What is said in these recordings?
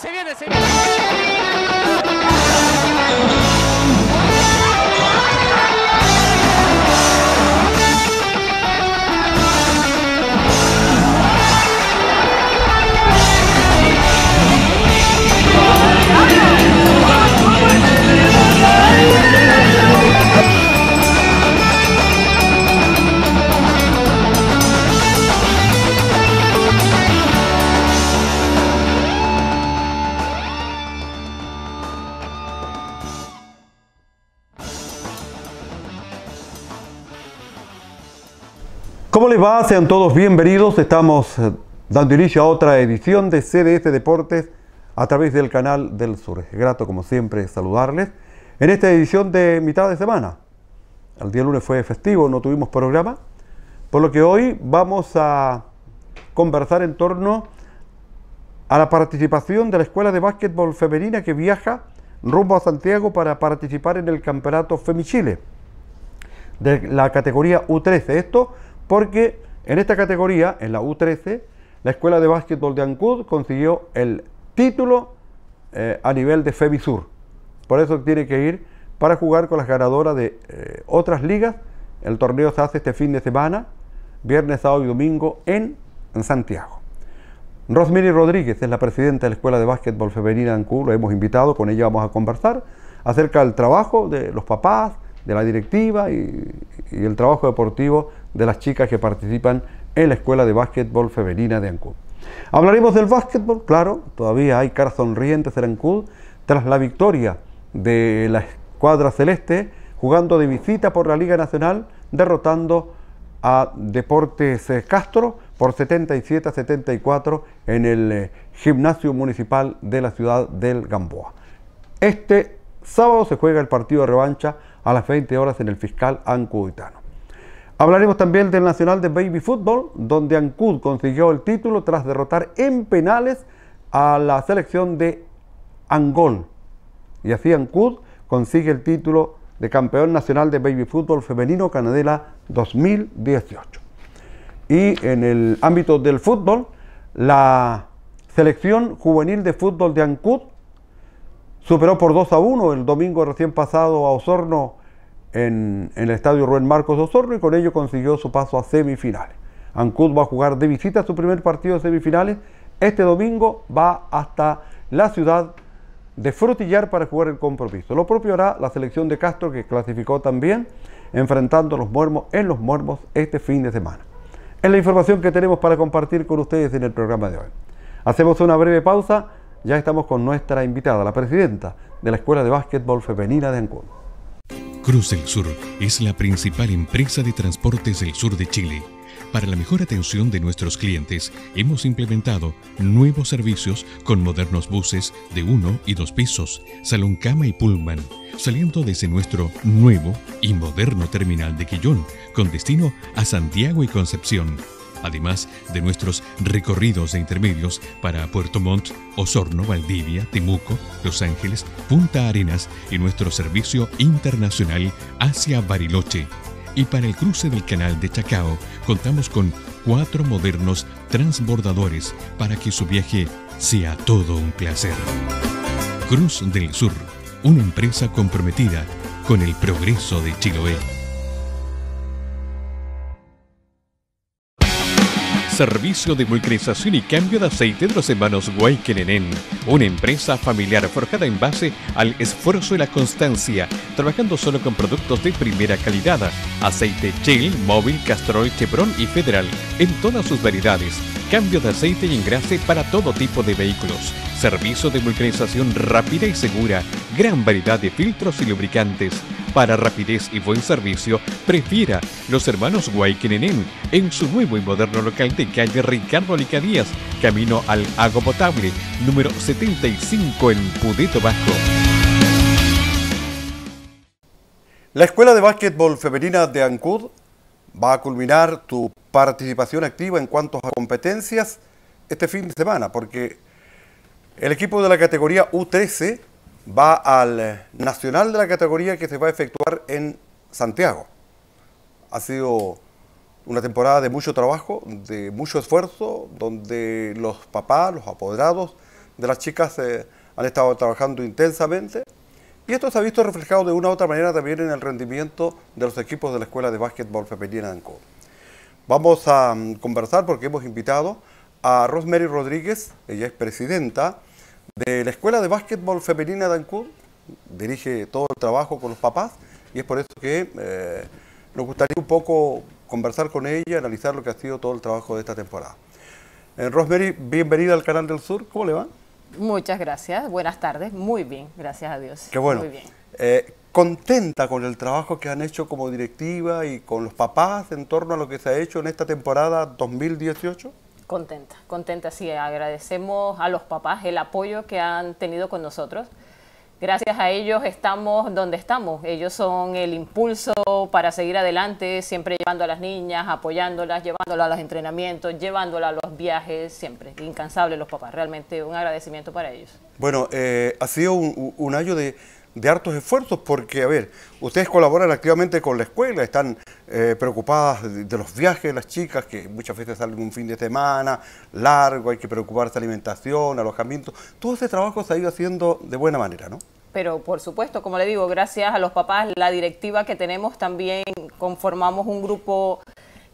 Se viene, se viene. ¿Cómo les va? Sean todos bienvenidos. Estamos eh, dando inicio a otra edición de CDS Deportes a través del canal del Sur. Es grato, como siempre, saludarles en esta edición de mitad de semana. El día lunes fue festivo, no tuvimos programa, por lo que hoy vamos a conversar en torno a la participación de la Escuela de Básquetbol Femenina que viaja rumbo a Santiago para participar en el Campeonato Femichile de la categoría U13. Esto porque en esta categoría, en la U13, la escuela de básquetbol de Ancud consiguió el título eh, a nivel de FEBISUR. Por eso tiene que ir para jugar con las ganadoras de eh, otras ligas. El torneo se hace este fin de semana, viernes, sábado y domingo en, Santiago. Rosmini Rodríguez es la presidenta de la Escuela de Básquetbol Femenina de Ancud, lo hemos invitado, con ella vamos a conversar acerca del trabajo de los papás, de la directiva y, el trabajo deportivo de las chicas que participan en la Escuela de Básquetbol Femenina de Ancud. Hablaremos del básquetbol, claro, todavía hay caras sonrientes en Ancud tras la victoria de la escuadra celeste jugando de visita por la Liga Nacional, derrotando a Deportes eh, Castro por 77 a 74 en el eh, gimnasio municipal de la ciudad del Gamboa. Este sábado se juega el partido de revancha a las 20 horas en el fiscal Ancuditano. Hablaremos también del Nacional de Baby Fútbol, donde Ancud consiguió el título tras derrotar en penales a la selección de Angol. Y así Ancud consigue el título de campeón nacional de baby fútbol femenino Canadela 2018. Y en el ámbito del fútbol, la selección juvenil de fútbol de Ancud superó por 2 a 1 el domingo recién pasado a Osorno en, el estadio Rubén Marcos Osorno y con ello consiguió su paso a semifinales. Ancud va a jugar de visita su primer partido de semifinales. Este domingo va hasta la ciudad de Frutillar para jugar el compromiso. Lo propio hará la selección de Castro que clasificó también enfrentando a los muermos en los mormos este fin de semana. Es la información que tenemos para compartir con ustedes en el programa de hoy. Hacemos una breve pausa, ya estamos con nuestra invitada, la presidenta de la Escuela de Básquetbol Femenina de Ancud. Cruz del Sur es la principal empresa de transportes del sur de Chile. Para la mejor atención de nuestros clientes, hemos implementado nuevos servicios con modernos buses de uno y dos pisos, salón cama y pullman, saliendo desde nuestro nuevo y moderno terminal de Quillón, con destino a Santiago y Concepción además de nuestros recorridos de intermedios para Puerto Montt, Osorno, Valdivia, Temuco, Los Ángeles, Punta Arenas y nuestro servicio internacional hacia Bariloche. Y para el cruce del canal de Chacao contamos con cuatro modernos transbordadores para que su viaje sea todo un placer. Cruz del Sur, una empresa comprometida con el progreso de Chiloé. Servicio de vulcanización y cambio de aceite de los hermanos Waikenenén, Una empresa familiar forjada en base al esfuerzo y la constancia, trabajando solo con productos de primera calidad. Aceite Chill, Móvil, Castrol, Chevron y Federal en todas sus variedades. Cambio de aceite y engrase para todo tipo de vehículos. Servicio de vulcanización rápida y segura. Gran variedad de filtros y lubricantes para rapidez y buen servicio, prefiera los hermanos Guayquinenén en su nuevo y moderno local de calle Ricardo Licadías, camino al Agua Potable, número 75 en Pudeto Vasco. La Escuela de Básquetbol Femenina de Ancud va a culminar tu participación activa en cuanto a competencias este fin de semana, porque el equipo de la categoría U13 va al nacional de la categoría que se va a efectuar en Santiago. Ha sido una temporada de mucho trabajo, de mucho esfuerzo, donde los papás, los apoderados de las chicas eh, han estado trabajando intensamente. Y esto se ha visto reflejado de una u otra manera también en el rendimiento de los equipos de la Escuela de Básquetbol Femenina de Vamos a mm, conversar porque hemos invitado a Rosemary Rodríguez, ella es presidenta de la Escuela de Básquetbol Femenina de dirige todo el trabajo con los papás y es por eso que eh, nos gustaría un poco conversar con ella, analizar lo que ha sido todo el trabajo de esta temporada. En eh, Rosemary, bienvenida al Canal del Sur, ¿cómo le va? Muchas gracias, buenas tardes, muy bien, gracias a Dios. Qué bueno. Muy bien. Eh, contenta con el trabajo que han hecho como directiva y con los papás en torno a lo que se ha hecho en esta temporada 2018? Contenta, contenta, sí. Agradecemos a los papás el apoyo que han tenido con nosotros. Gracias a ellos estamos donde estamos. Ellos son el impulso para seguir adelante, siempre llevando a las niñas, apoyándolas, llevándolas a los entrenamientos, llevándolas a los viajes, siempre. Incansables los papás, realmente un agradecimiento para ellos. Bueno, eh, ha sido un año de, de hartos esfuerzos, porque, a ver, ustedes colaboran activamente con la escuela, están eh, preocupadas de, los viajes de las chicas, que muchas veces salen un fin de semana largo, hay que preocuparse de alimentación, alojamiento. Todo ese trabajo se ha ido haciendo de buena manera, ¿no? Pero por supuesto, como le digo, gracias a los papás, la directiva que tenemos también conformamos un grupo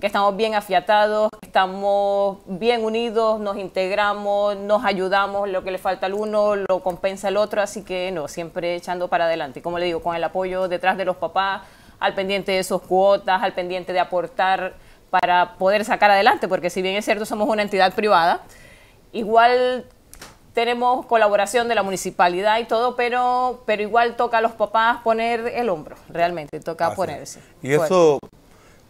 que estamos bien afiatados, estamos bien unidos, nos integramos, nos ayudamos, lo que le falta al uno lo compensa el otro, así que no, siempre echando para adelante. como le digo, con el apoyo detrás de los papás, al pendiente de sus cuotas, al pendiente de aportar para poder sacar adelante, porque si bien es cierto somos una entidad privada, igual tenemos colaboración de la municipalidad y todo, pero, pero igual toca a los papás poner el hombro, realmente, toca ponerse. Y eso,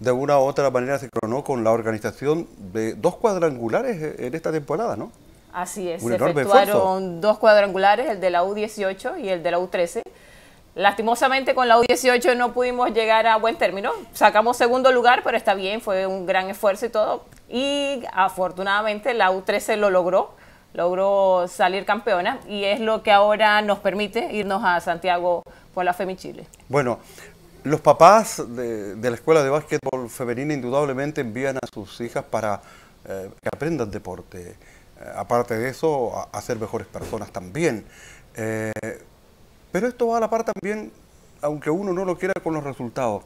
de una u otra manera se coronó con la organización de dos cuadrangulares eh, en esta temporada, ¿no? Así es, Un se efectuaron dos cuadrangulares, el de la U18 y el de la U13. Lastimosamente con la U18 no pudimos llegar a buen término. Sacamos segundo lugar, pero está bien, fue un gran esfuerzo y todo. Y afortunadamente la U13 lo logró, logró salir campeona y es lo que ahora nos permite irnos a Santiago por la FEMI Chile. Bueno, los papás de, la escuela de básquetbol femenina indudablemente envían a sus hijas para eh, que aprendan deporte. Eh, aparte de eso, a, ser mejores personas también. Eh, pero esto va a la par también, aunque uno no lo quiera, con los resultados.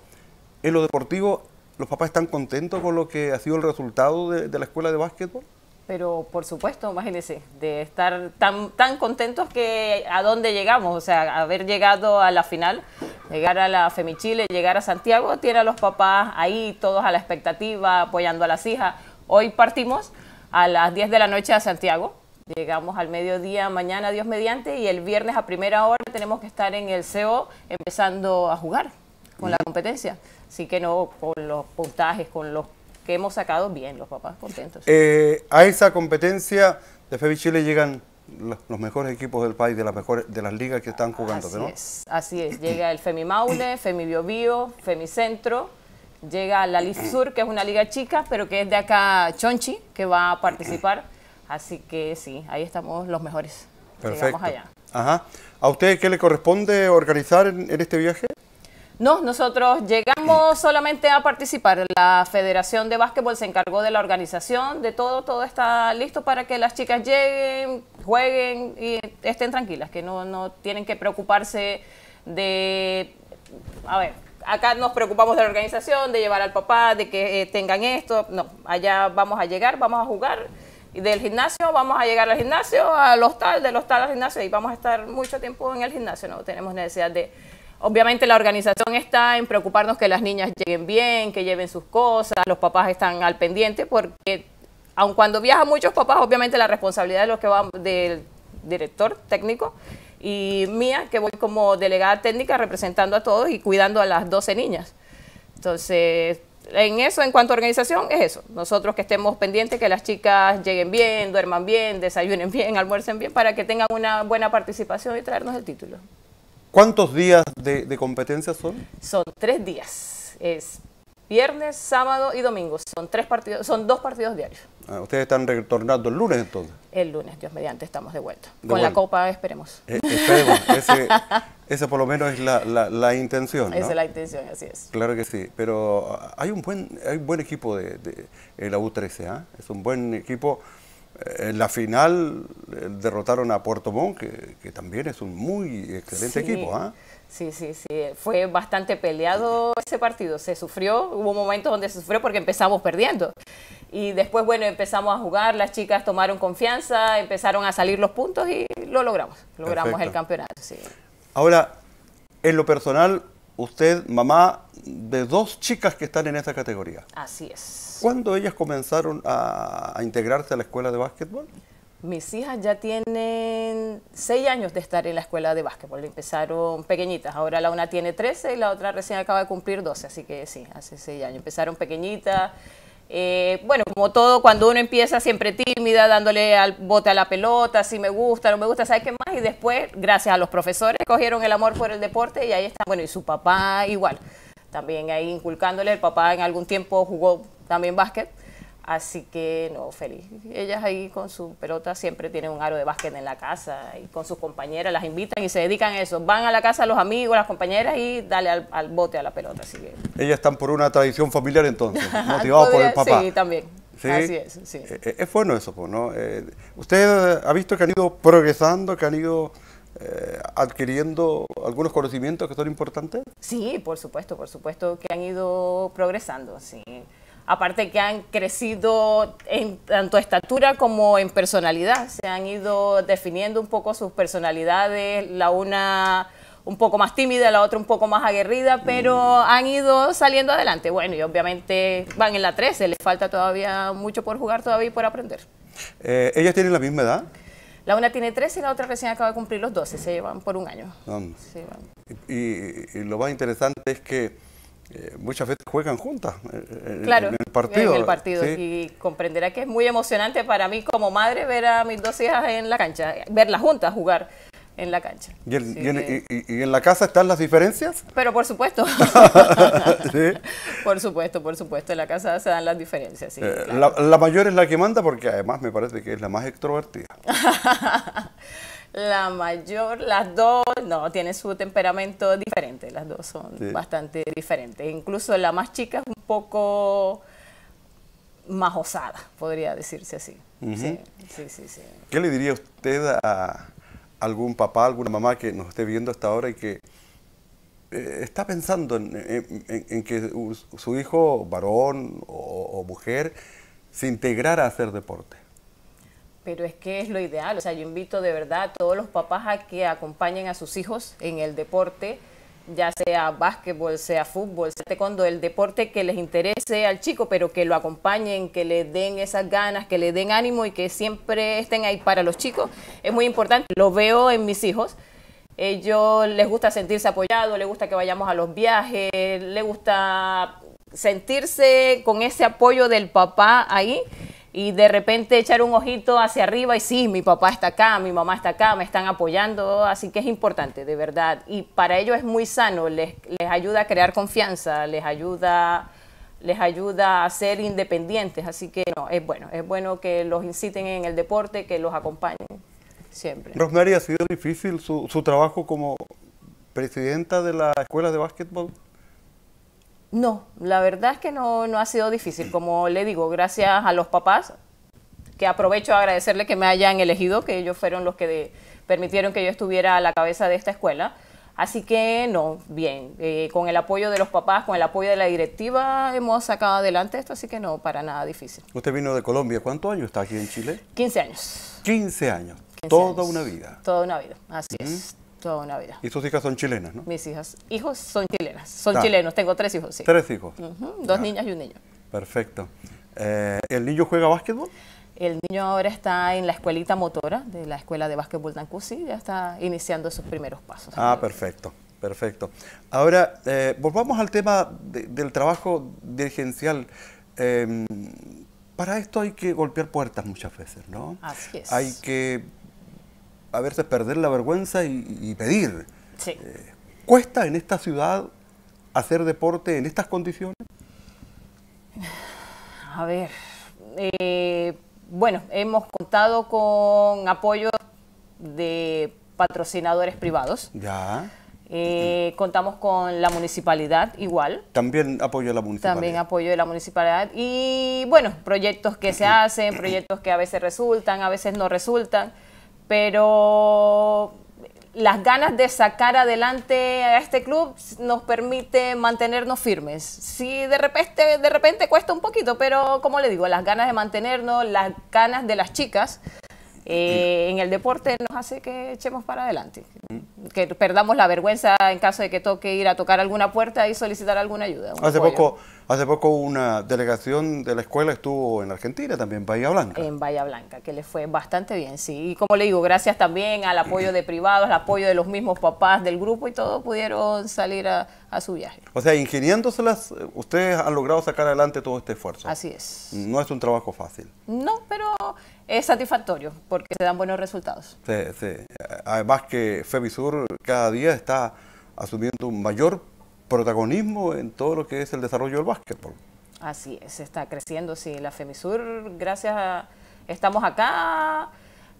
En lo deportivo, ¿los papás están contentos con lo que ha sido el resultado de la escuela de básquetbol? Pero por supuesto, imagínense, de estar tan, tan contentos que a dónde llegamos, o sea, haber llegado a la final, llegar a la Femichile, llegar a Santiago, tiene a los papás ahí todos a la expectativa, apoyando a las hijas. Hoy partimos a las 10 de la noche a Santiago, llegamos al mediodía mañana, Dios mediante, y el viernes a primera hora tenemos que estar en el CEO empezando a jugar con la competencia. Así que no, con los puntajes, con los que hemos sacado bien, los papás contentos. Eh, a esa competencia de Femi Chile llegan los mejores equipos del país, de las mejores, de las ligas que están jugando, así Es, así es, llega el Femi Maule, Femi Bio, Bio Femi Centro, llega la Liga Sur, que es una liga chica, pero que es de acá Chonchi, que va a participar. Así que sí, ahí estamos los mejores. Perfecto. Llegamos allá. ¿A usted qué le corresponde organizar en este viaje? No, nosotros llegamos solamente a participar. La Federación de Básquetbol se encargó de la organización, de todo, todo está listo para que las chicas lleguen, jueguen y estén tranquilas, que no, no tienen que preocuparse de, a ver, acá nos preocupamos de la organización, de llevar al papá, de que eh, tengan esto, no, allá vamos a llegar, vamos a jugar. Y del gimnasio vamos a llegar al gimnasio, al hostal, del hostal al gimnasio y vamos a estar mucho tiempo en el gimnasio, no tenemos necesidad de Obviamente la organización está en preocuparnos que las niñas lleguen bien, que lleven sus cosas, los papás están al pendiente porque aun cuando viajan muchos papás, obviamente la responsabilidad es lo que va del director técnico y mía, que voy como delegada técnica representando a todos y cuidando a las 12 niñas. Entonces, en eso, en cuanto a organización, es eso. Nosotros que estemos pendientes, que las chicas lleguen bien, duerman bien, desayunen bien, almuercen bien, para que tengan una buena participación y traernos el título. ¿Cuántos días de, competencia son? Son tres días. Es viernes, sábado y domingo. Son tres partidos, son dos partidos diarios. Ah, ustedes están retornando el lunes entonces. El lunes, Dios mediante, estamos de vuelta. Con la copa esperemos. Eh, esperemos, ese, esa por lo menos es la, intención. Esa es la intención, así es. Claro que sí, pero hay un buen, hay buen equipo de, la U13, ¿ah? es un buen equipo en la final eh, derrotaron a Puerto Montt, que, también es un muy excelente equipo. ¿ah? Sí, sí, sí. Fue bastante peleado ese partido. Se sufrió, hubo momentos donde se sufrió porque empezamos perdiendo. Y después, bueno, empezamos a jugar, las chicas tomaron confianza, empezaron a salir los puntos y lo logramos. Logramos el campeonato. Ahora, en lo personal, usted mamá de dos chicas que están en esta categoría. Así es. ¿Cuándo ellas comenzaron a, a integrarse a la escuela de básquetbol? Mis hijas ya tienen seis años de estar en la escuela de básquetbol, empezaron pequeñitas, ahora la una tiene 13 y la otra recién acaba de cumplir 12, así que sí, hace seis años, empezaron pequeñitas, eh, bueno, como todo, cuando uno empieza siempre tímida, dándole al bote a la pelota, si me gusta, no me gusta, ¿sabes qué más? Y después, gracias a los profesores, cogieron el amor por el deporte y ahí está, bueno, y su papá igual, también ahí inculcándole, el papá en algún tiempo jugó también básquet. Así que no, feliz. Ellas ahí con su pelota siempre tienen un aro de básquet en la casa y con sus compañeras las invitan y se dedican a eso. Van a la casa los amigos, las compañeras y dale al, bote a la pelota. Ellas están por una tradición familiar entonces, motivadas por el papá. Sí, también. Así es, sí. Eh, eh, es bueno eso, pues, ¿no? Eh, usted ha visto que han ido progresando, que han ido adquiriendo algunos conocimientos que son importantes. Sí, por supuesto, por supuesto que han ido progresando, sí aparte que han crecido en tanto estatura como en personalidad, se han ido definiendo un poco sus personalidades, la una un poco más tímida, la otra un poco más aguerrida, pero mm. han ido saliendo adelante. Bueno, y obviamente van en la 13, les falta todavía mucho por jugar todavía y por aprender. Eh, ¿Ellas tienen la misma edad? La una tiene 13 y la otra recién acaba de cumplir los 12, se llevan por un año. y, lo más interesante es que eh, muchas veces juegan juntas eh, eh, en el partido. el partido. Y comprenderá que es muy emocionante para mí como madre ver a mis dos hijas en la cancha, verlas juntas jugar en la cancha. ¿Y, en, la casa están las diferencias? Pero por supuesto. Por supuesto, por supuesto. En la casa se dan las diferencias. la, mayor es la que manda porque además me parece que es la más extrovertida. la mayor, las dos, no, tiene su temperamento diferente, las dos son bastante diferentes. Incluso la más chica es un poco más osada, podría decirse así. ¿Qué le diría usted a algún papá, alguna mamá que nos esté viendo hasta ahora y que eh, está pensando en, que su hijo varón o, o mujer se integrara a hacer deporte? pero es que es lo ideal. O sea, yo invito de verdad a todos los papás a que acompañen a sus hijos en el deporte, ya sea básquetbol, sea fútbol, sea cuando el deporte que les interese al chico, pero que lo acompañen, que le den esas ganas, que le den ánimo y que siempre estén ahí para los chicos. Es muy importante. Lo veo en mis hijos. Ellos les gusta sentirse apoyados, les gusta que vayamos a los viajes, les gusta sentirse con ese apoyo del papá ahí y de repente echar un ojito hacia arriba y sí, mi papá está acá, mi mamá está acá, me están apoyando, así que es importante, de verdad. Y para ellos es muy sano, les, les ayuda a crear confianza, les ayuda, les ayuda a ser independientes, así que no, es bueno, es bueno que los inciten en el deporte, que los acompañen siempre. Rosemary, ¿ha sido difícil su, su trabajo como presidenta de la escuela de básquetbol? No, la verdad es que no, no ha sido difícil. Como le digo, gracias a los papás, que aprovecho a agradecerle que me hayan elegido, que ellos fueron los que permitieron que yo estuviera a la cabeza de esta escuela. Así que no, bien, eh, con el apoyo de los papás, con el apoyo de la directiva, hemos sacado adelante esto, así que no, para nada difícil. Usted vino de Colombia, ¿cuántos años está aquí en Chile? 15 años. 15 años, toda una vida. Toda una vida, así es. Toda una vida. ¿Y sus hijas son chilenas, no? Mis hijas, hijos son chilenas, son chilenos, tengo tres hijos, sí. Tres hijos. Dos niñas y un niño. Perfecto. Eh, ¿El niño juega básquetbol? El niño ahora está en la escuelita motora de la escuela de básquetbol Nancusi, ya está iniciando sus primeros pasos. Ah, perfecto, perfecto. Ahora, eh, volvamos al tema del trabajo dirigencial. Em, para esto hay que golpear puertas muchas veces, ¿no? Así es. Hay que a veces perder la vergüenza y, pedir. Eh, ¿Cuesta en esta ciudad hacer deporte en estas condiciones? A ver, eh, bueno, hemos contado con apoyo de patrocinadores privados. Ya. Eh, contamos con la municipalidad igual. También apoyo de la municipalidad. También apoyo de la municipalidad. Y bueno, proyectos que se hacen, proyectos que a veces resultan, a veces no resultan pero las ganas de sacar adelante a este club nos permite mantenernos firmes. Sí, de repente, de repente cuesta un poquito, pero como le digo, las ganas de mantenernos, las ganas de las chicas eh, en el deporte nos hace que echemos para adelante. Mm que perdamos la vergüenza en caso de que toque ir a tocar alguna puerta y solicitar alguna ayuda. Hace poco, hace poco una delegación de la escuela estuvo en Argentina, también en Bahía Blanca. En Bahía Blanca, que les fue bastante bien, sí. Y como le digo, gracias también al apoyo de privados, al apoyo de los mismos papás del grupo y todo, pudieron salir a, su viaje. O sea, ingeniándoselas, ustedes han logrado sacar adelante todo este esfuerzo. Así es. No es un trabajo fácil. No, pero es satisfactorio porque se dan buenos resultados. Sí, sí. Además que FEBISUR cada día está asumiendo un mayor protagonismo en todo lo que es el desarrollo del básquetbol. Así es, está creciendo, sí, la FEMISUR, gracias a... Estamos acá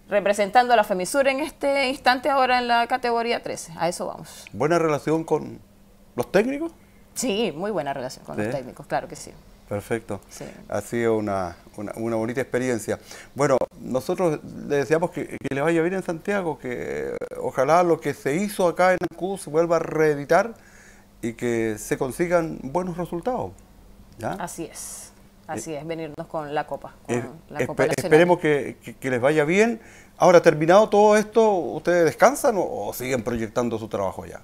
representando a la FEMISUR en este instante ahora en la categoría 13, a eso vamos. ¿Buena relación con los técnicos? Sí, muy buena relación con los técnicos, claro que sí. Perfecto. Ha sido una, una, bonita experiencia. Bueno, nosotros le deseamos que, que, le vaya bien en Santiago, que ojalá lo que se hizo acá en el se vuelva a reeditar y que se consigan buenos resultados. Así es, eh, así es, venirnos con la copa. Con eh, la copa esperemos que, les vaya bien. Ahora, terminado todo esto, ¿ustedes descansan o, siguen proyectando su trabajo ya?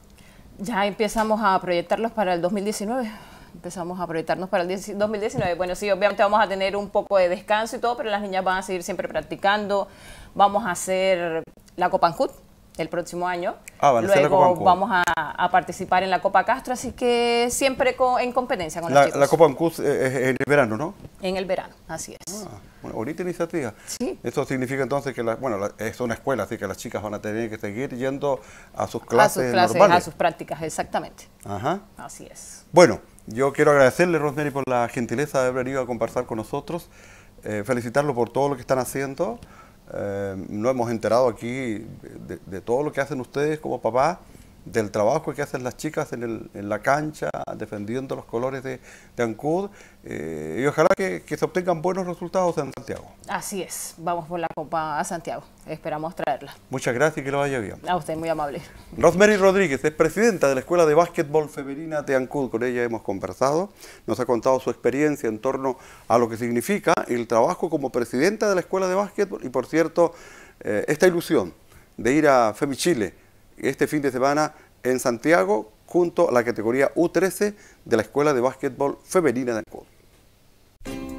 Ya empezamos a proyectarlos para el 2019 empezamos a proyectarnos para el 2019. Bueno, sí, obviamente vamos a tener un poco de descanso y todo, pero las niñas van a seguir siempre practicando. Vamos a hacer la copa Copancut, el próximo año. Ah, Luego vamos a, participar en la Copa Castro, así que siempre en competencia con la, los chicos. La Copa Ancud eh, es en el verano, ¿no? En el verano, así es. Ah, bonita iniciativa. Sí. Eso significa entonces que, bueno, es una escuela, así que las chicas van a tener que seguir yendo a sus clases A sus clases, a sus prácticas, exactamente. Ajá. Así es. Bueno, yo quiero agradecerle, Rosemary, por la gentileza de haber venido a conversar con nosotros. Eh, felicitarlo por todo lo que están haciendo. Eh, no hemos enterado aquí de, de, todo lo que hacen ustedes como papás del trabajo que hacen las chicas en, la cancha, defendiendo los colores de, ANCUD, eh, y ojalá que, se obtengan buenos resultados en Santiago. Así es, vamos por la Copa a Santiago, esperamos traerla. Muchas gracias y que lo vaya bien. A usted, muy amable. Rosemary Rodríguez es presidenta de la Escuela de Básquetbol Femenina de ANCUD, con ella hemos conversado, nos ha contado su experiencia en torno a lo que significa el trabajo como presidenta de la Escuela de Básquetbol, y por cierto, eh, esta ilusión de ir a FEMI Chile este fin de semana en Santiago junto a la categoría U13 de la Escuela de Básquetbol Femenina de Código.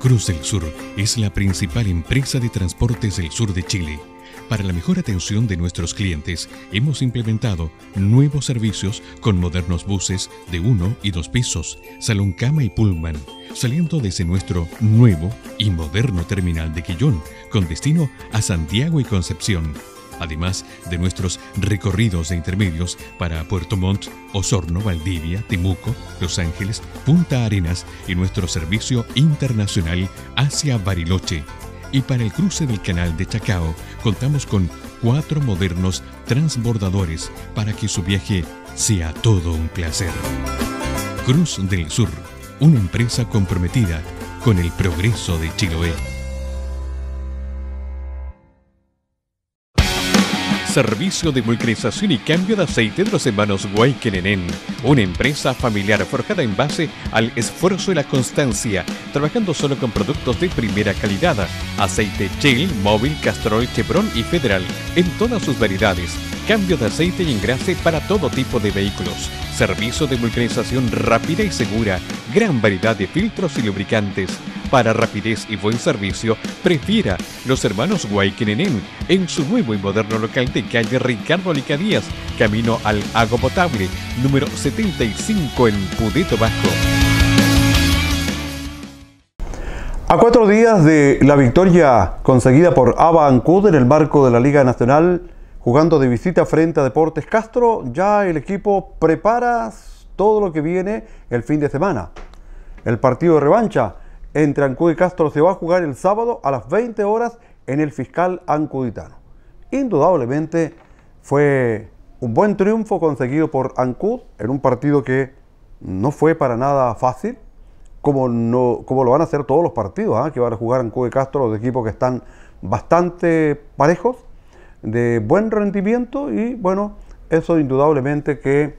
Cruz del Sur es la principal empresa de transportes del sur de Chile. Para la mejor atención de nuestros clientes, hemos implementado nuevos servicios con modernos buses de uno y dos pisos, salón cama y pullman, saliendo desde nuestro nuevo y moderno terminal de Quillón, con destino a Santiago y Concepción además de nuestros recorridos de intermedios para Puerto Montt, Osorno, Valdivia, Temuco, Los Ángeles, Punta Arenas y nuestro servicio internacional hacia Bariloche. Y para el cruce del canal de Chacao contamos con cuatro modernos transbordadores para que su viaje sea todo un placer. Cruz del Sur, una empresa comprometida con el progreso de Chiloé. Servicio de Vulcanización y Cambio de Aceite de los Hermanos Waikenenen. Una empresa familiar forjada en base al esfuerzo y la constancia, trabajando solo con productos de primera calidad. Aceite Chill, Móvil, Castrol, Chevron y Federal en todas sus variedades. Cambio de aceite y engrase para todo tipo de vehículos. Servicio de vulcanización rápida y segura. Gran variedad de filtros y lubricantes para rapidez y buen servicio, prefiera los hermanos Waikinenen en su nuevo y moderno local de calle Ricardo licadíaz camino al Agua Potable, número 75 en Pudeto Vasco. A cuatro días de la victoria conseguida por Ava Ancud en el marco de la Liga Nacional, jugando de visita frente a Deportes Castro, ya el equipo prepara todo lo que viene el fin de semana. El partido de revancha entre Ancud y Castro se va a jugar el sábado a las 20 horas en el fiscal ancuditano. Indudablemente fue un buen triunfo conseguido por Ancud en un partido que no fue para nada fácil, como, no, lo van a hacer todos los partidos ¿ah? que van a jugar Ancud y Castro, los equipos que están bastante parejos, de buen rendimiento y bueno, eso indudablemente que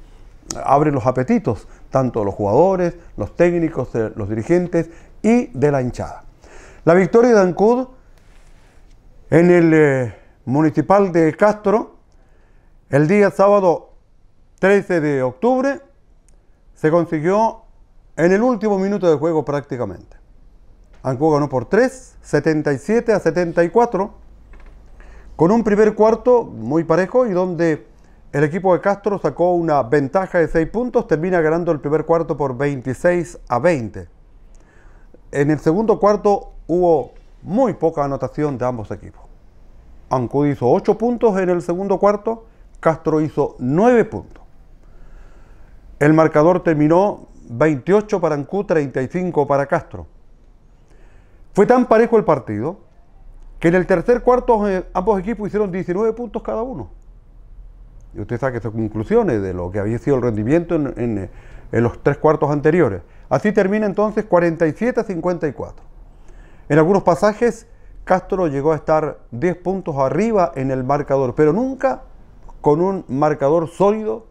abre los apetitos, tanto los jugadores, los técnicos, eh, los dirigentes de la hinchada. La victoria de Ancud en el eh, municipal de Castro el día sábado 13 de octubre se consiguió en el último minuto de juego prácticamente. Ancud ganó por 3, 77 a 74, con un primer cuarto muy parejo y donde el equipo de Castro sacó una ventaja de 6 puntos, termina ganando el primer cuarto por 26 a 20. En el segundo cuarto hubo muy poca anotación de ambos equipos. Ancud hizo 8 puntos en el segundo cuarto, Castro hizo 9 puntos. El marcador terminó 28 para Ancud, 35 para Castro. Fue tan parejo el partido que en el tercer cuarto eh, ambos equipos hicieron 19 puntos cada uno. Y usted saque sus conclusiones de lo que había sido el rendimiento en eh, los tres cuartos anteriores. Así termina entonces 47 a 54. En algunos pasajes, Castro llegó a estar 10 puntos arriba en el marcador, pero nunca con un marcador sólido,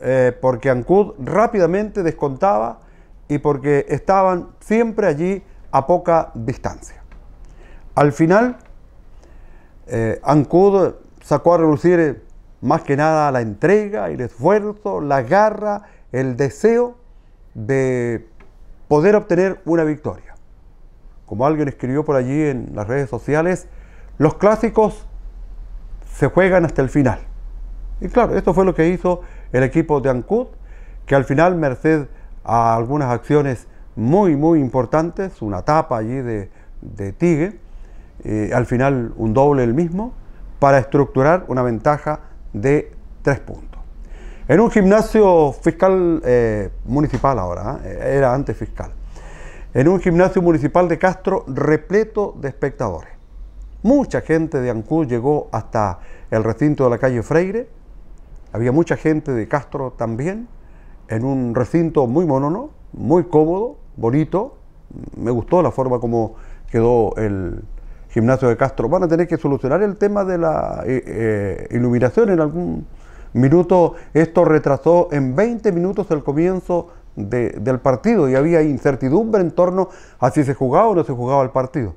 eh, porque Ancud rápidamente descontaba y porque estaban siempre allí a poca distancia. Al final, eh, Ancud sacó a relucir más que nada la entrega, el esfuerzo, la garra, el deseo de poder obtener una victoria. Como alguien escribió por allí en las redes sociales, los clásicos se juegan hasta el final. Y claro, esto fue lo que hizo el equipo de Ancud, que al final, merced a algunas acciones muy, muy importantes, una tapa allí de, de Tigue, eh, al final un doble el mismo, para estructurar una ventaja de tres puntos en un gimnasio fiscal eh, municipal ahora, ¿eh? era antes fiscal, en un gimnasio municipal de Castro repleto de espectadores. Mucha gente de Ancú llegó hasta el recinto de la calle Freire, había mucha gente de Castro también, en un recinto muy monono, muy cómodo, bonito, me gustó la forma como quedó el gimnasio de Castro. Van a tener que solucionar el tema de la eh, iluminación en algún Minuto Esto retrasó en 20 minutos el comienzo del partido y había incertidumbre en torno a si se jugaba o no se jugaba el partido.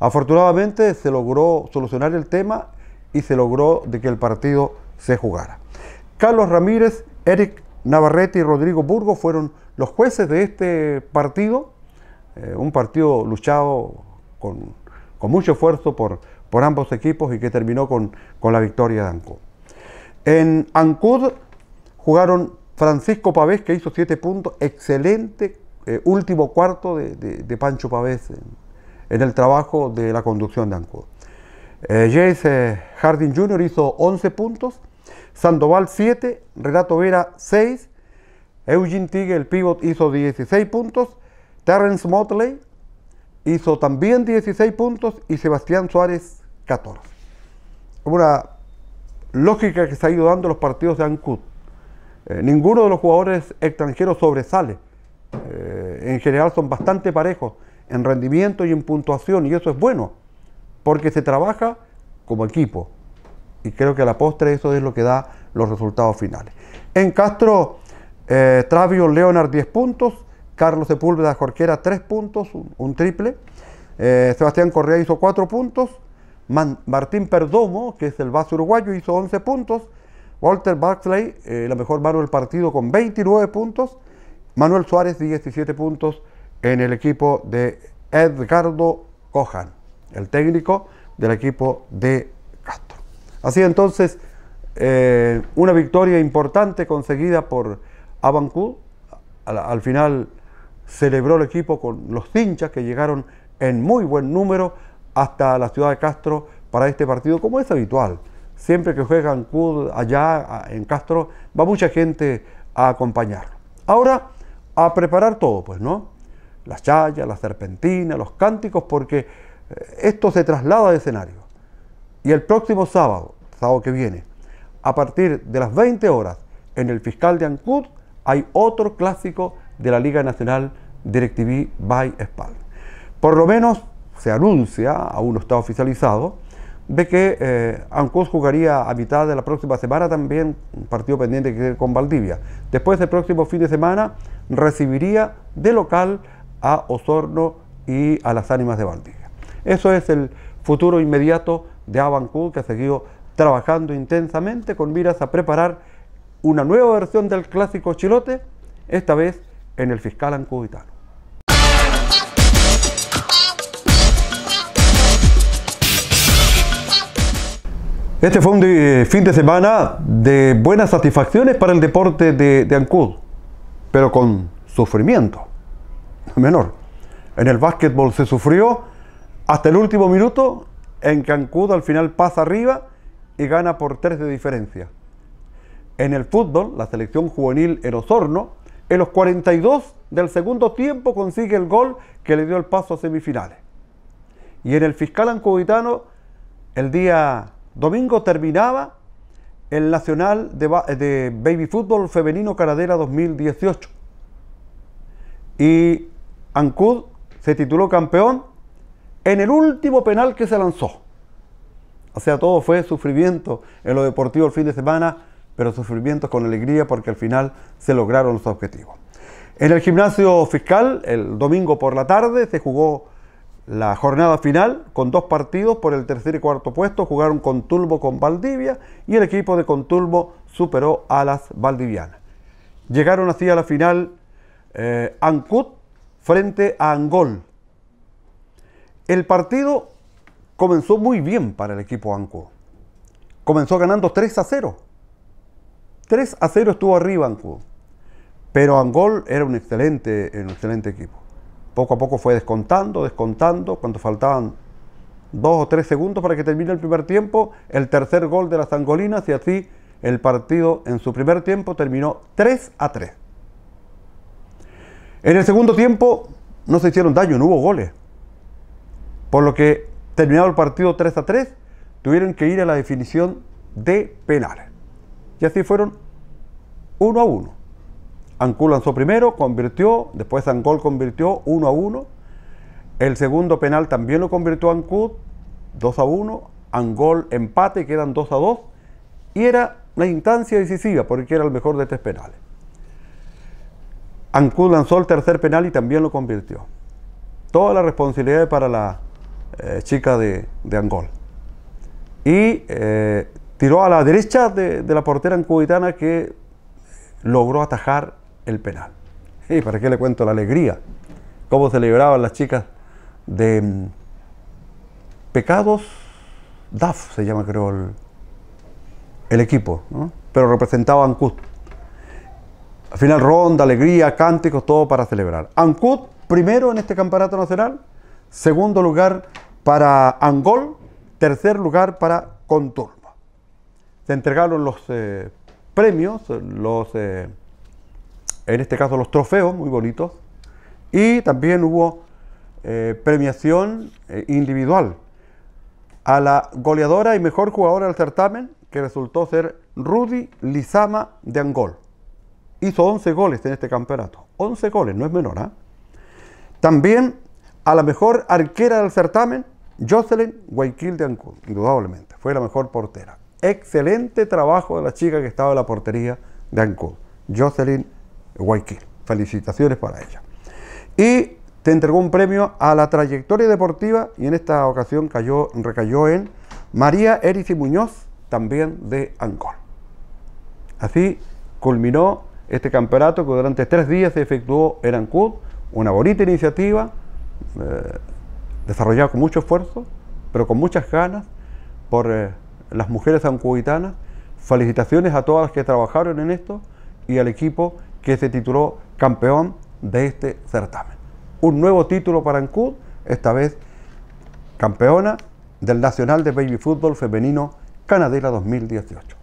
Afortunadamente se logró solucionar el tema y se logró de que el partido se jugara. Carlos Ramírez, Eric Navarrete y Rodrigo Burgo fueron los jueces de este partido, eh, un partido luchado con, mucho esfuerzo por, ambos equipos y que terminó con, con la victoria de Anco. En Ancud jugaron Francisco Pavés, que hizo 7 puntos, excelente eh, último cuarto de, Pancho Pavés en, el trabajo de la conducción de Ancud. Eh, Jace Harding Jr. hizo 11 puntos, Sandoval 7, Renato Vera 6, Eugene Tigue, el pivot, hizo 16 puntos, Terrence Motley hizo también 16 puntos y Sebastián Suárez 14. Una lógica que se está ayudando dando los partidos de Ancud eh, ninguno de los jugadores extranjeros sobresale. Eh, en general son bastante parejos en rendimiento y en puntuación y eso es bueno porque se trabaja como equipo y creo que a la postre eso es lo que da los resultados finales. En Castro, eh, Travio Leonard 10 puntos, Carlos Sepúlveda Jorquera 3 puntos, un, un triple, Sebastián Correa hizo 4 puntos, Martín Perdomo, que es el base uruguayo, hizo 11 puntos. Walter Baxley, eh, la mejor mano del partido, con 29 puntos. Manuel Suárez, 17 puntos en el equipo de Edgardo Cojan, el técnico del equipo de Castro. Así entonces, eh, una victoria importante conseguida por Abancú. Al, al final celebró el equipo con los hinchas que llegaron en muy buen número hasta la ciudad de Castro para este partido, como es habitual. Siempre que juegan CUD allá en Castro, va mucha gente a acompañarlo. Ahora, a preparar todo, pues, ¿no? la chaya la serpentina los cánticos, porque eh, esto se traslada de escenario. Y el próximo sábado, sábado que viene, a partir de las 20 horas, en el fiscal de Ancud, hay otro clásico de la Liga Nacional DirecTV by Spal. Por lo menos se anuncia, aún no está oficializado, de que eh, jugaría a mitad de la próxima semana también un partido pendiente que con Valdivia. Después del próximo fin de semana recibiría de local a Osorno y a las ánimas de Valdivia. Eso es el futuro inmediato de Abancud que ha seguido trabajando intensamente con miras a preparar una nueva versión del clásico chilote, esta vez en el fiscal ancuditano. Este fue un eh, fin de semana de buenas satisfacciones para el deporte de, Ancud, pero con sufrimiento menor. En el básquetbol se sufrió hasta el último minuto en que Ancud al final pasa arriba y gana por tres de diferencia. En el fútbol, la selección juvenil en en los 42 del segundo tiempo consigue el gol que le dio el paso a semifinales. Y en el fiscal ancuditano, el día Domingo terminaba el Nacional de, eh, Baby Fútbol Femenino Caradera 2018. Y Ancud se tituló campeón en el último penal que se lanzó. O sea, todo fue sufrimiento en lo deportivo el fin de semana, pero sufrimiento con alegría porque al final se lograron los objetivos. En el gimnasio fiscal, el domingo por la tarde, se jugó la jornada final con dos partidos por el tercer y cuarto puesto. Jugaron Contulbo con Valdivia y el equipo de Contulbo superó a las valdivianas. Llegaron así a la final eh, frente a Angol. El partido comenzó muy bien para el equipo Ancud. Comenzó ganando 3 a 0. 3 a 0 estuvo arriba Ancud. Pero Angol era un excelente, un excelente equipo. Poco a poco fue descontando, descontando, cuando faltaban dos o tres segundos para que termine el primer tiempo, el tercer gol de las angolinas y así el partido en su primer tiempo terminó 3 a 3. En el segundo tiempo no se hicieron daño, no hubo goles. Por lo que terminado el partido 3 a 3, tuvieron que ir a la definición de penales. Y así fueron 1 a 1. Ancud lanzó primero, convirtió, después Angol convirtió 1 a 1. El segundo penal también lo convirtió Ancud, 2 a 1. Angol empate, quedan 2 a 2. Y era la instancia decisiva porque era el mejor de tres penales. Ancud lanzó el tercer penal y también lo convirtió. Toda la responsabilidad para la eh, chica de, Angol. Y eh, tiró a la derecha de, la portera ancubitana que logró atajar el penal. ¿Y para qué le cuento la alegría? ¿Cómo celebraban las chicas de mm, Pecados? DAF se llama, creo, el, el equipo, pero representaba a Al final, ronda, alegría, cánticos, todo para celebrar. Ancud, primero en este campeonato nacional, segundo lugar para Angol, tercer lugar para Conturma. Se entregaron los eh, premios, los eh, en este caso los trofeos, muy bonitos, y también hubo eh, premiación eh, individual a la goleadora y mejor jugadora del certamen, que resultó ser Rudy Lizama de Angol. Hizo 11 goles en este campeonato, 11 goles, no es menor. ¿ah? También a la mejor arquera del certamen, Jocelyn Guayquil de Angol, indudablemente, fue la mejor portera. Excelente trabajo de la chica que estaba en la portería de Angol, Jocelyn Guayaquil. Felicitaciones para ella. Y te entregó un premio a la trayectoria deportiva y en esta ocasión cayó, recayó en María Erici Muñoz, también de Angol. Así culminó este campeonato que durante tres días se efectuó en Ancud, una bonita iniciativa, eh, desarrollada con mucho esfuerzo, pero con muchas ganas por eh, las mujeres ancuitanas. Felicitaciones a todas las que trabajaron en esto y al equipo que se tituló campeón de este certamen. Un nuevo título para Ancud, esta vez campeona del Nacional de Baby Fútbol Femenino Canadela 2018.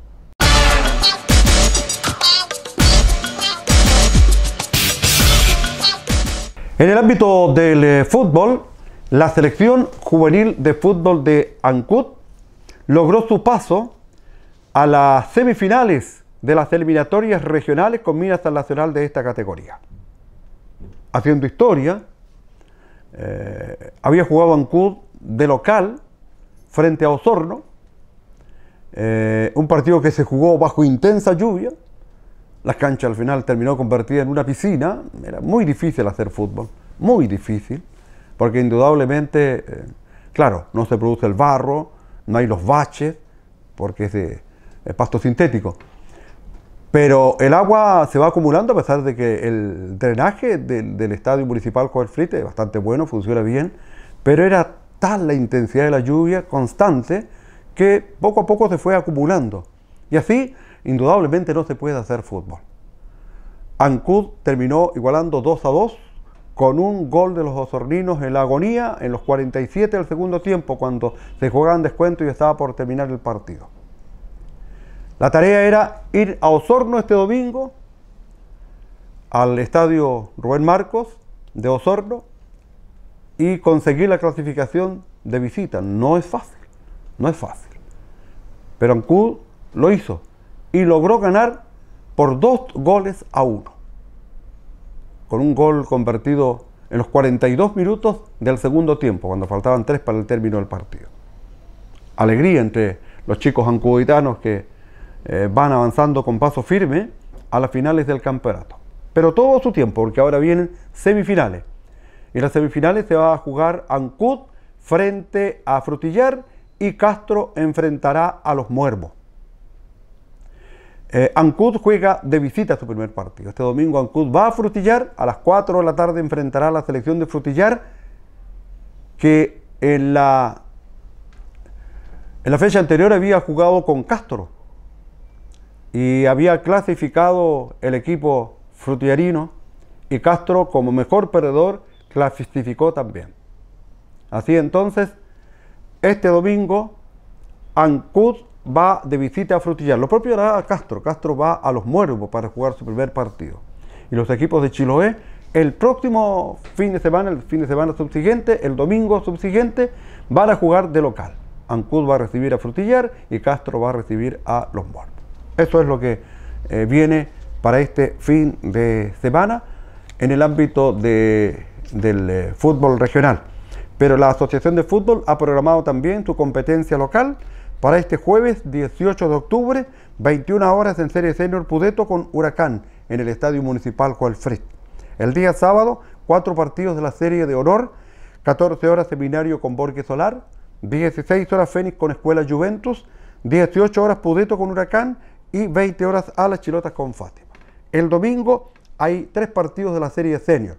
En el ámbito del eh, fútbol, la selección juvenil de fútbol de Ancud logró su paso a las semifinales de las eliminatorias regionales con miras al nacional de esta categoría. Haciendo historia, eh, había jugado Ancud de local frente a Osorno, eh, un partido que se jugó bajo intensa lluvia, la cancha al final terminó convertida en una piscina, era muy difícil hacer fútbol, muy difícil, porque indudablemente, eh, claro, no se produce el barro, no hay los baches, porque es de pasto sintético, pero el agua se va acumulando a pesar de que el drenaje del, estadio municipal Coelfrite es bastante bueno, funciona bien, pero era tal la intensidad de la lluvia constante que poco a poco se fue acumulando. Y así, indudablemente, no se puede hacer fútbol. Ancud terminó igualando 2 a 2 con un gol de los osorninos en la agonía en los 47 del segundo tiempo, cuando se jugaban descuento y estaba por terminar el partido. La tarea era ir a Osorno este domingo, al estadio Rubén Marcos de Osorno, y conseguir la clasificación de visita. No es fácil, no es fácil. Pero Ancud lo hizo y logró ganar por dos goles a uno. Con un gol convertido en los 42 minutos del segundo tiempo, cuando faltaban tres para el término del partido. Alegría entre los chicos ancuditanos que eh, van avanzando con paso firme a las finales del campeonato. Pero todo su tiempo, porque ahora vienen semifinales. Y las semifinales se va a jugar Ancud frente a Frutillar y Castro enfrentará a los Muermos. Eh, Ancud juega de visita su primer partido. Este domingo Ancud va a Frutillar, a las 4 de la tarde enfrentará a la selección de Frutillar, que en la, en la fecha anterior había jugado con Castro y había clasificado el equipo frutillarino y Castro como mejor perdedor clasificó también. Así entonces, este domingo Ancud va de visita a Frutillar. Lo propio era Castro. Castro va a los Muervos para jugar su primer partido. Y los equipos de Chiloé el próximo fin de semana, el fin de semana subsiguiente, el domingo subsiguiente, van a jugar de local. Ancud va a recibir a Frutillar y Castro va a recibir a los Muertos. Eso es lo que eh, viene para este fin de semana en el ámbito del eh, fútbol regional. Pero la Asociación de Fútbol ha programado también su competencia local para este jueves 18 de octubre, 21 horas en Serie Senior Pudeto con Huracán en el Estadio Municipal Fred. El día sábado, cuatro partidos de la Serie de Honor, 14 horas Seminario con Borges Solar, 16 horas Fénix con Escuela Juventus, 18 horas Pudeto con Huracán y 20 horas a las chilotas con Fátima. El domingo hay tres partidos de la serie senior.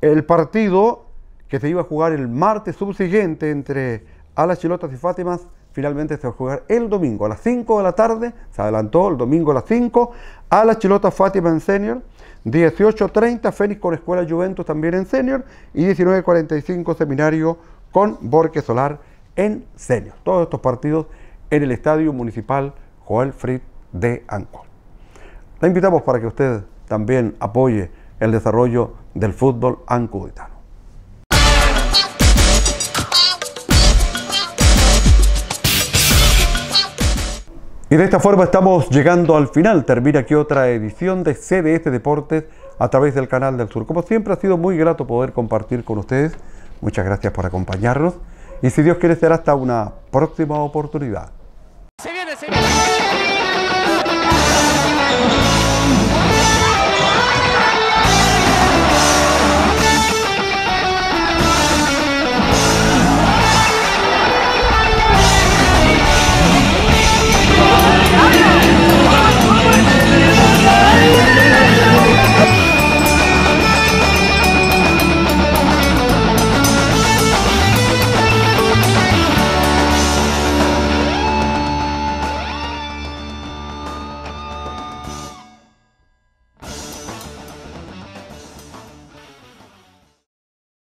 El partido que se iba a jugar el martes subsiguiente entre a las chilotas y Fátima. finalmente se va a jugar el domingo a las 5 de la tarde, se adelantó el domingo a las 5, a las chilotas Fátima en senior, 18.30 Fénix con Escuela Juventus también en senior y 19.45 Seminario con Borque Solar en senior. Todos estos partidos en el Estadio Municipal Joel Fritz de Ancor. La invitamos para que usted también apoye el desarrollo del fútbol ancuditano. Y de esta forma estamos llegando al final. Termina aquí otra edición de CDS Deportes a través del canal del Sur. Como siempre ha sido muy grato poder compartir con ustedes. Muchas gracias por acompañarnos. Y si Dios quiere será hasta una próxima oportunidad. Se viene, se viene.